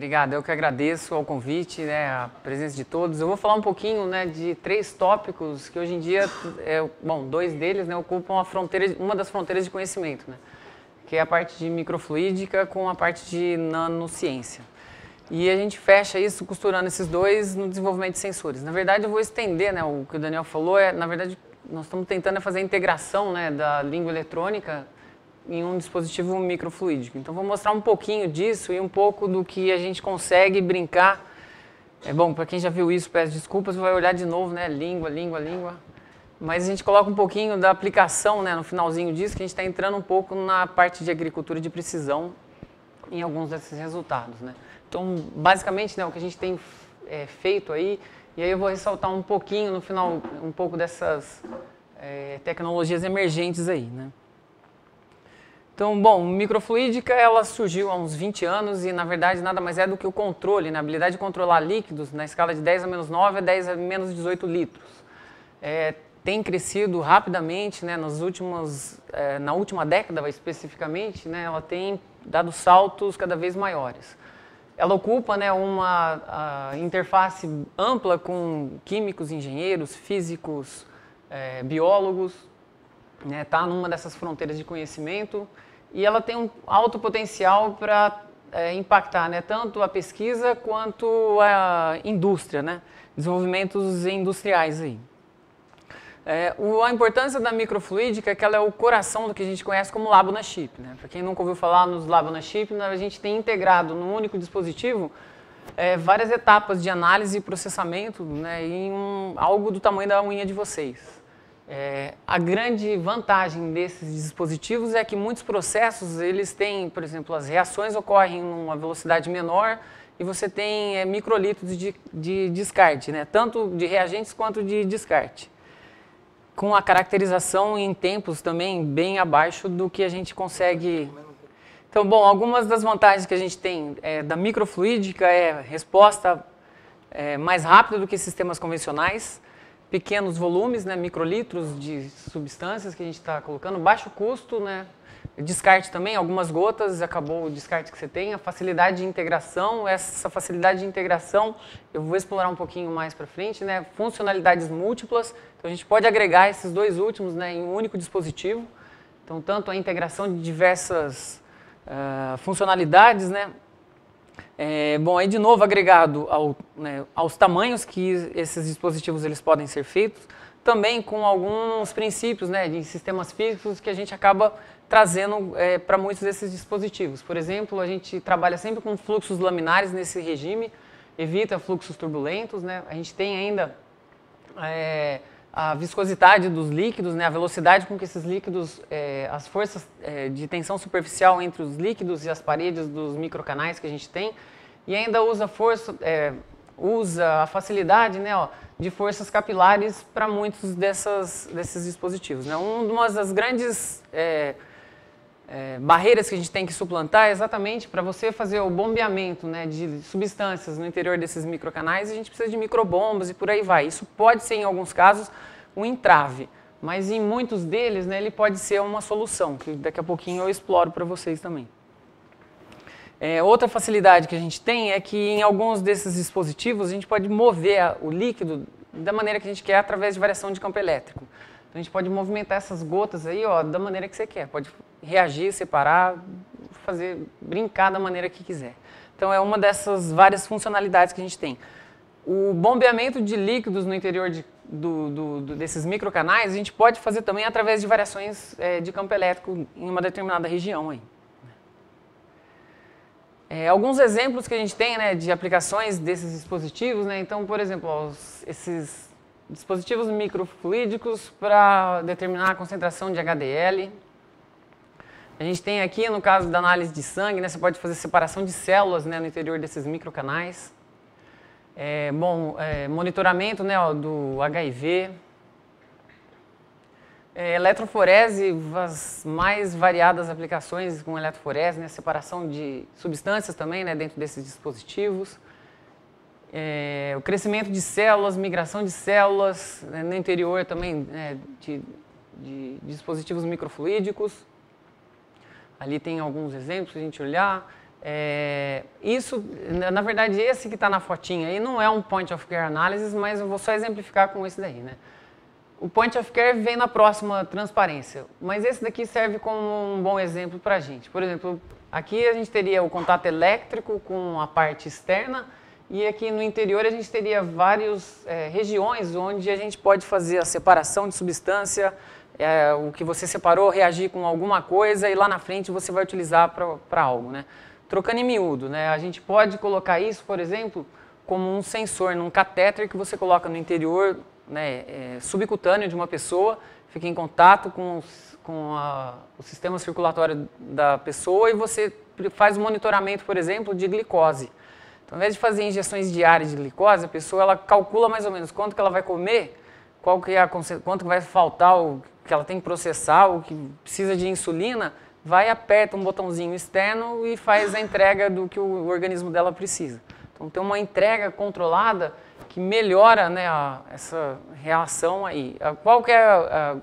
Obrigado, eu que agradeço ao convite, né, a presença de todos. Eu vou falar um pouquinho né, de três tópicos que hoje em dia, é, bom, dois deles né, ocupam a fronteira, uma das fronteiras de conhecimento, né, que é a parte de microfluídica com a parte de nanociência. E a gente fecha isso costurando esses dois no desenvolvimento de sensores. Na verdade, eu vou estender né, o que o Daniel falou, é, na verdade, nós estamos tentando fazer a integração né, da língua eletrônica em um dispositivo microfluídico. Então, vou mostrar um pouquinho disso e um pouco do que a gente consegue brincar. É bom, para quem já viu isso, peço desculpas, vai olhar de novo, né? Língua, língua, língua. Mas a gente coloca um pouquinho da aplicação né, no finalzinho disso, que a gente está entrando um pouco na parte de agricultura de precisão em alguns desses resultados. Né? Então, basicamente, né, o que a gente tem é, feito aí, e aí eu vou ressaltar um pouquinho no final, um pouco dessas é, tecnologias emergentes aí. Né? Então, bom, microfluídica ela surgiu há uns 20 anos e na verdade nada mais é do que o controle, né? a habilidade de controlar líquidos na escala de 10 a menos 9 a 10 a menos 18 litros. É, tem crescido rapidamente, né? Nos últimos, é, na última década especificamente, né? ela tem dado saltos cada vez maiores. Ela ocupa né, uma interface ampla com químicos, engenheiros, físicos, é, biólogos, está né, tá numa dessas fronteiras de conhecimento e ela tem um alto potencial para é, impactar né, tanto a pesquisa quanto a indústria, né, desenvolvimentos industriais. Aí. É, o, a importância da microfluídica é que ela é o coração do que a gente conhece como Labo na Chip. Né? Para quem nunca ouviu falar nos Labo na Chip, né, a gente tem integrado num único dispositivo é, várias etapas de análise e processamento né, em um, algo do tamanho da unha de vocês. É, a grande vantagem desses dispositivos é que muitos processos, eles têm, por exemplo, as reações ocorrem numa velocidade menor e você tem é, microlitros de, de descarte, né? tanto de reagentes quanto de descarte. Com a caracterização em tempos também bem abaixo do que a gente consegue... Então, bom, algumas das vantagens que a gente tem é, da microfluídica é resposta é, mais rápida do que sistemas convencionais, pequenos volumes, né, microlitros de substâncias que a gente está colocando, baixo custo, né, descarte também, algumas gotas, acabou o descarte que você tem, a facilidade de integração, essa facilidade de integração eu vou explorar um pouquinho mais para frente, né, funcionalidades múltiplas, então a gente pode agregar esses dois últimos né, em um único dispositivo, então tanto a integração de diversas uh, funcionalidades, né, é, bom, aí de novo agregado ao, né, aos tamanhos que esses dispositivos eles podem ser feitos, também com alguns princípios né, de sistemas físicos que a gente acaba trazendo é, para muitos desses dispositivos. Por exemplo, a gente trabalha sempre com fluxos laminares nesse regime, evita fluxos turbulentos, né? a gente tem ainda é, a viscosidade dos líquidos, né, a velocidade com que esses líquidos, é, as forças é, de tensão superficial entre os líquidos e as paredes dos microcanais que a gente tem, e ainda usa força, é, usa a facilidade né, ó, de forças capilares para muitos dessas, desses dispositivos. Né? Uma das grandes é, barreiras que a gente tem que suplantar é exatamente para você fazer o bombeamento né, de substâncias no interior desses microcanais, a gente precisa de microbombas e por aí vai. Isso pode ser, em alguns casos, um entrave, mas em muitos deles né, ele pode ser uma solução, que daqui a pouquinho eu exploro para vocês também. É, outra facilidade que a gente tem é que em alguns desses dispositivos a gente pode mover o líquido da maneira que a gente quer através de variação de campo elétrico. Então a gente pode movimentar essas gotas aí, ó, da maneira que você quer. Pode reagir, separar, fazer brincar da maneira que quiser. Então é uma dessas várias funcionalidades que a gente tem. O bombeamento de líquidos no interior de, do, do, do, desses microcanais a gente pode fazer também através de variações é, de campo elétrico em uma determinada região aí. É, alguns exemplos que a gente tem né, de aplicações desses dispositivos, né, então, por exemplo, esses dispositivos microfluídicos para determinar a concentração de HDL. A gente tem aqui, no caso da análise de sangue, né, você pode fazer separação de células né, no interior desses microcanais. É, bom, é, monitoramento né, ó, do HIV. É, eletroforese, as mais variadas aplicações com eletroforese, né, separação de substâncias também né, dentro desses dispositivos é, o crescimento de células, migração de células, né, no interior também né, de, de, dispositivos microfluídicos. Ali tem alguns exemplos para a gente olhar. É, isso, na verdade, esse que está na fotinha aí não é um point of care analysis, mas eu vou só exemplificar com esse daí, né? O point of care vem na próxima transparência, mas esse daqui serve como um bom exemplo para a gente. Por exemplo, aqui a gente teria o contato elétrico com a parte externa, e aqui no interior a gente teria várias é, regiões onde a gente pode fazer a separação de substância, é, o que você separou reagir com alguma coisa e lá na frente você vai utilizar para algo. Né? Trocando em miúdo, né? a gente pode colocar isso, por exemplo, como um sensor, num catéter que você coloca no interior né, é, subcutâneo de uma pessoa, fica em contato com, os, com a, o sistema circulatório da pessoa e você faz o monitoramento, por exemplo, de glicose. Então, ao invés de fazer injeções diárias de glicose, a pessoa ela calcula mais ou menos quanto que ela vai comer, qual que é a, quanto que vai faltar, o que ela tem que processar, o que precisa de insulina, vai, aperta um botãozinho externo e faz a entrega do que o organismo dela precisa. Então tem uma entrega controlada que melhora né, a, essa reação aí. A, qual que é a,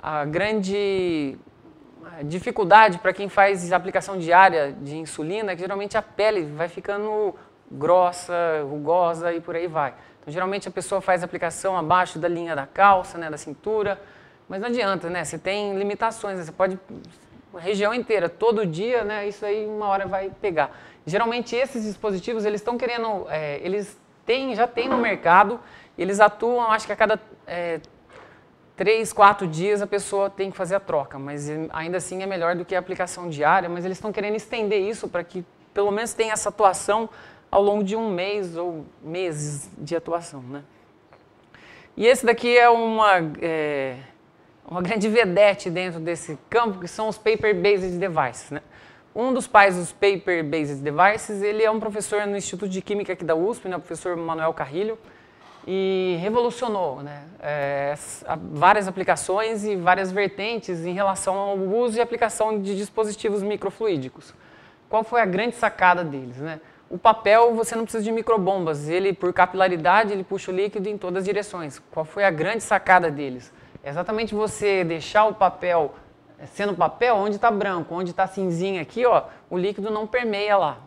a grande dificuldade para quem faz aplicação diária de insulina é que geralmente a pele vai ficando grossa, rugosa e por aí vai. Então, geralmente a pessoa faz aplicação abaixo da linha da calça, né, da cintura, mas não adianta, né? Você tem limitações, né? você pode uma região inteira, todo dia, né? Isso aí uma hora vai pegar. Geralmente esses dispositivos eles estão querendo, é, eles têm, já tem no mercado, eles atuam, acho que a cada é, três, quatro dias a pessoa tem que fazer a troca, mas é, ainda assim é melhor do que a aplicação diária, mas eles estão querendo estender isso para que pelo menos tenha essa atuação ao longo de um mês ou meses de atuação, né? E esse daqui é uma, é, uma grande vedete dentro desse campo, que são os paper-based devices, né? Um dos pais dos paper-based devices, ele é um professor no Instituto de Química aqui da USP, né? o professor Manuel Carrilho, e revolucionou né? É, várias aplicações e várias vertentes em relação ao uso e aplicação de dispositivos microfluídicos. Qual foi a grande sacada deles? Né? O papel, você não precisa de microbombas, ele, por capilaridade, ele puxa o líquido em todas as direções. Qual foi a grande sacada deles? É exatamente você deixar o papel é, sendo papel, onde está branco, onde está cinzinho aqui, ó, o líquido não permeia lá,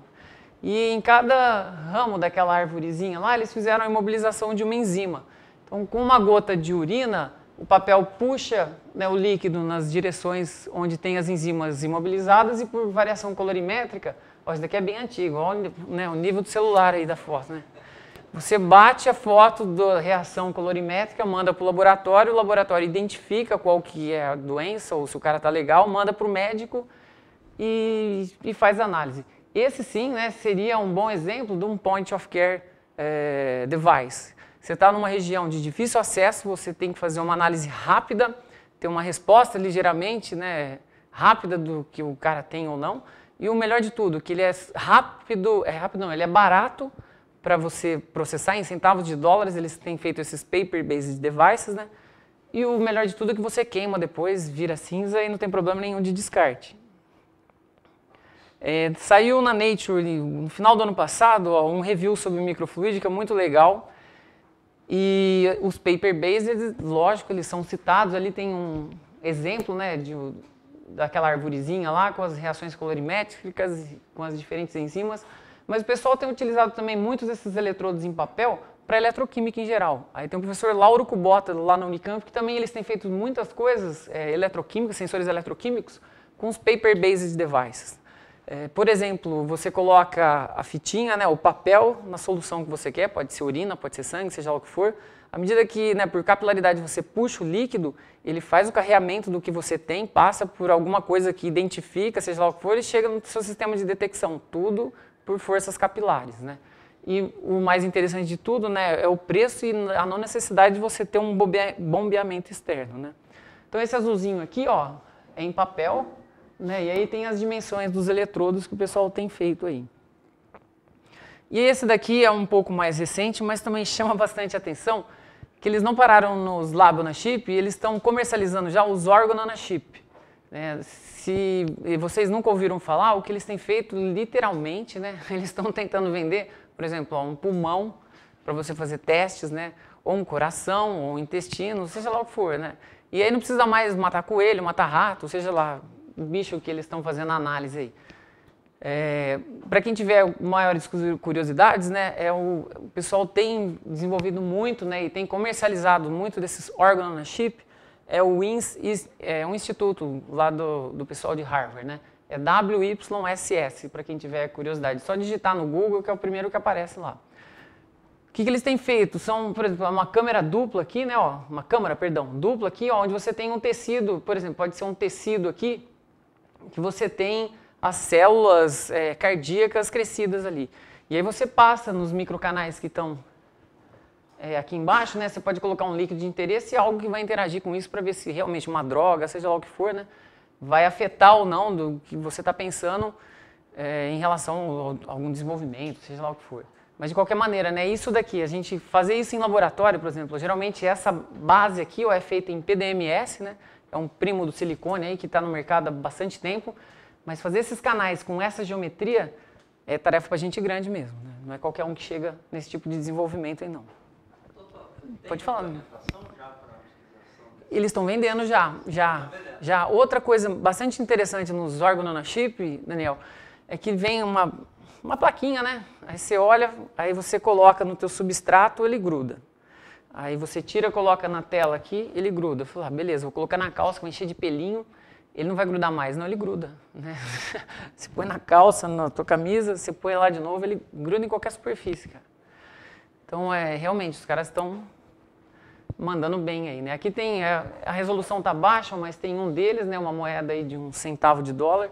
e em cada ramo daquela árvorezinha lá, eles fizeram a imobilização de uma enzima. Então, com uma gota de urina, o papel puxa né, o líquido nas direções onde tem as enzimas imobilizadas e por variação colorimétrica, ó, isso daqui é bem antigo, né, o nível do celular aí da foto, né? Você bate a foto da reação colorimétrica, manda para o laboratório, o laboratório identifica qual que é a doença ou se o cara está legal, manda para o médico e, e faz análise. Esse sim né, seria um bom exemplo de um point of care é, device. Você está numa região de difícil acesso, você tem que fazer uma análise rápida, ter uma resposta ligeiramente né, rápida do que o cara tem ou não. E o melhor de tudo, que ele é rápido, é rápido não, ele é barato para você processar em centavos de dólares, eles têm feito esses paper-based devices, né? E o melhor de tudo é que você queima depois, vira cinza e não tem problema nenhum de descarte. É, saiu na Nature, no final do ano passado, ó, um review sobre microfluídica é muito legal. E os paper-based, lógico, eles são citados. Ali tem um exemplo né, de, daquela arvorezinha lá com as reações colorimétricas, com as diferentes enzimas. Mas o pessoal tem utilizado também muitos desses eletrodos em papel para eletroquímica em geral. Aí tem o professor Lauro Cubota lá na Unicamp, que também eles têm feito muitas coisas é, eletroquímicas, sensores eletroquímicos, com os paper-based devices. É, por exemplo, você coloca a fitinha, né, o papel na solução que você quer, pode ser urina, pode ser sangue, seja lá o que for. À medida que, né, por capilaridade, você puxa o líquido, ele faz o carreamento do que você tem, passa por alguma coisa que identifica, seja lá o que for, e chega no seu sistema de detecção. Tudo por forças capilares, né? E o mais interessante de tudo né, é o preço e a não necessidade de você ter um bombeamento externo. Né? Então esse azulzinho aqui ó, é em papel, né? E aí tem as dimensões dos eletrodos que o pessoal tem feito aí. E esse daqui é um pouco mais recente, mas também chama bastante atenção que eles não pararam nos Labo na chip, eles estão comercializando já os órgãos na chip. É, se vocês nunca ouviram falar, o que eles têm feito literalmente, né? Eles estão tentando vender, por exemplo, um pulmão para você fazer testes, né? Ou um coração, ou um intestino, seja lá o que for, né? E aí não precisa mais matar coelho, matar rato, seja lá bicho que eles estão fazendo a análise aí. É, para quem tiver maiores curiosidades, né, é o, o, pessoal tem desenvolvido muito né, e tem comercializado muito desses órgãos na chip, é o INS, é um instituto lá do, do pessoal de Harvard, né? É WYSS, para quem tiver curiosidade. Só digitar no Google que é o primeiro que aparece lá. O que, que, eles têm feito? São, por exemplo, uma câmera dupla aqui, né? Ó, uma câmera, perdão, dupla aqui, ó, onde você tem um tecido, por exemplo, pode ser um tecido aqui, que você tem as células é, cardíacas crescidas ali. E aí você passa nos microcanais que estão é, aqui embaixo, né? Você pode colocar um líquido de interesse e algo que vai interagir com isso para ver se realmente uma droga, seja lá o que for, né? Vai afetar ou não do que você está pensando é, em relação a algum desenvolvimento, seja lá o que for. Mas de qualquer maneira, né? Isso daqui, a gente fazer isso em laboratório, por exemplo, geralmente essa base aqui ó, é feita em PDMS, né? é um primo do silicone aí que está no mercado há bastante tempo, mas fazer esses canais com essa geometria é tarefa para gente grande mesmo. Né? Não é qualquer um que chega nesse tipo de desenvolvimento aí, não. Pode falar. Né? Eles estão vendendo já, já, já. Outra coisa bastante interessante nos órgãos nanachip, Daniel, é que vem uma, uma plaquinha, né? Aí você olha, aí você coloca no teu substrato, ele gruda. Aí você tira, coloca na tela aqui, ele gruda. Eu falo ah, beleza, vou colocar na calça, vou encher de pelinho, ele não vai grudar mais. Não, ele gruda. Né? você põe na calça, na tua camisa, você põe lá de novo, ele gruda em qualquer superfície, cara. Então, é, realmente, os caras estão mandando bem aí, né? Aqui tem, a, é, a resolução tá baixa, mas tem um deles, né? Uma moeda aí de um centavo de dólar.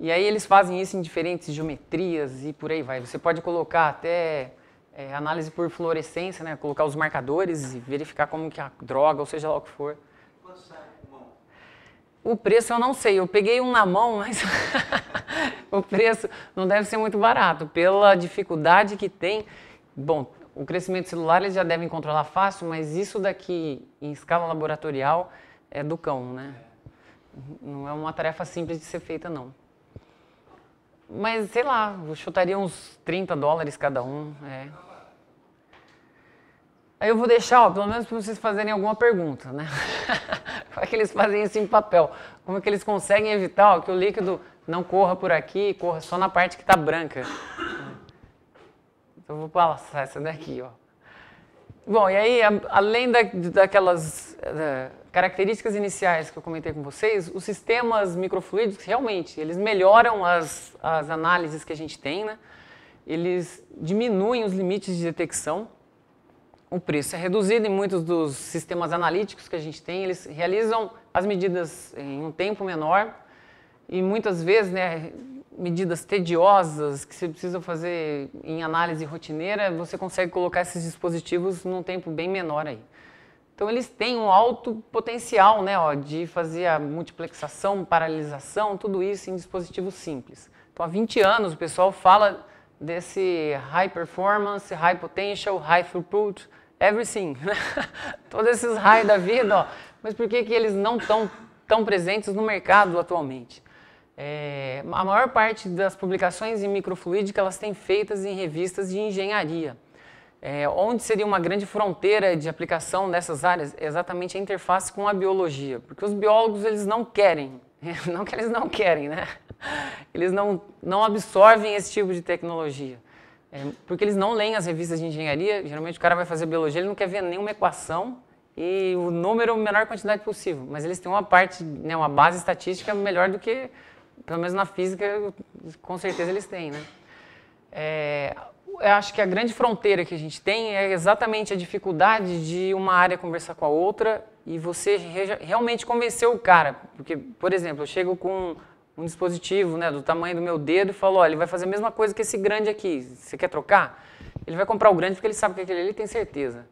E aí eles fazem isso em diferentes geometrias e por aí vai. Você pode colocar até é, análise por fluorescência, né? Colocar os marcadores e verificar como que a droga, ou seja lá o que for. O preço eu não sei, eu peguei um na mão, mas o preço não deve ser muito barato, pela dificuldade que tem. Bom, o crescimento celular eles já devem controlar fácil, mas isso daqui em escala laboratorial é do cão, né? Não é uma tarefa simples de ser feita, não. Mas sei lá, chutaria uns 30 dólares cada um. É. Aí eu vou deixar, ó, pelo menos para vocês fazerem alguma pergunta, né? Como é que eles fazem isso em papel? Como é que eles conseguem evitar ó, que o líquido não corra por aqui, corra só na parte que está branca? Então eu vou passar essa daqui, ó. Bom, e aí, a, além da, daquelas da, eh, características iniciais que eu comentei com vocês, os sistemas microfluídicos, realmente, eles melhoram as, as análises que a gente tem, né? Eles diminuem os limites de detecção, o preço é reduzido e muitos dos sistemas analíticos que a gente tem, eles realizam as medidas em um tempo menor e muitas vezes, né, medidas tediosas que você precisa fazer em análise rotineira, você consegue colocar esses dispositivos num tempo bem menor aí. Então eles têm um alto potencial, né, ó, de fazer a multiplexação, paralisação, tudo isso em dispositivos simples. Então há 20 anos o pessoal fala desse high performance, high potential, high throughput, everything, todos esses high da vida, ó. mas por que, que eles não estão tão presentes no mercado atualmente? É, a maior parte das publicações em microfluídica elas têm feitas em revistas de engenharia. É, onde seria uma grande fronteira de aplicação dessas áreas? É exatamente a interface com a biologia, porque os biólogos eles não querem, não que eles não querem, né? eles não, não absorvem esse tipo de tecnologia. É, porque eles não leem as revistas de engenharia, geralmente o cara vai fazer biologia, ele não quer ver nenhuma equação e o número, é a menor quantidade possível. Mas eles têm uma parte, né, uma base estatística melhor do que, pelo menos na física, com certeza eles têm. Né? É, eu acho que a grande fronteira que a gente tem é exatamente a dificuldade de uma área conversar com a outra e você re realmente convencer o cara. Porque, por exemplo, eu chego com um dispositivo né, do tamanho do meu dedo e falou, olha, ele vai fazer a mesma coisa que esse grande aqui, você quer trocar? Ele vai comprar o grande porque ele sabe que aquele ali tem certeza.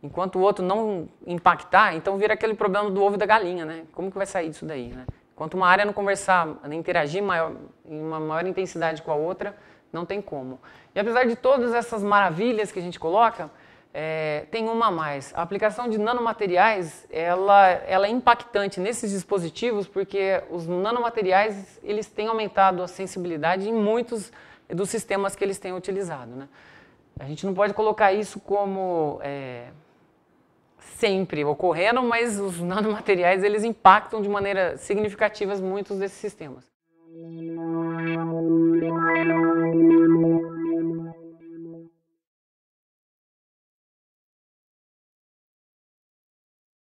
Enquanto o outro não impactar, então vira aquele problema do ovo e da galinha, né? Como que vai sair disso daí, né? Quanto uma área não conversar, nem né, interagir maior, em uma maior intensidade com a outra, não tem como. E apesar de todas essas maravilhas que a gente coloca, é, tem uma a mais. A aplicação de nanomateriais, ela, ela é impactante nesses dispositivos porque os nanomateriais, eles têm aumentado a sensibilidade em muitos dos sistemas que eles têm utilizado, né? A gente não pode colocar isso como é, sempre ocorrendo, mas os nanomateriais, eles impactam de maneira significativa muitos desses sistemas.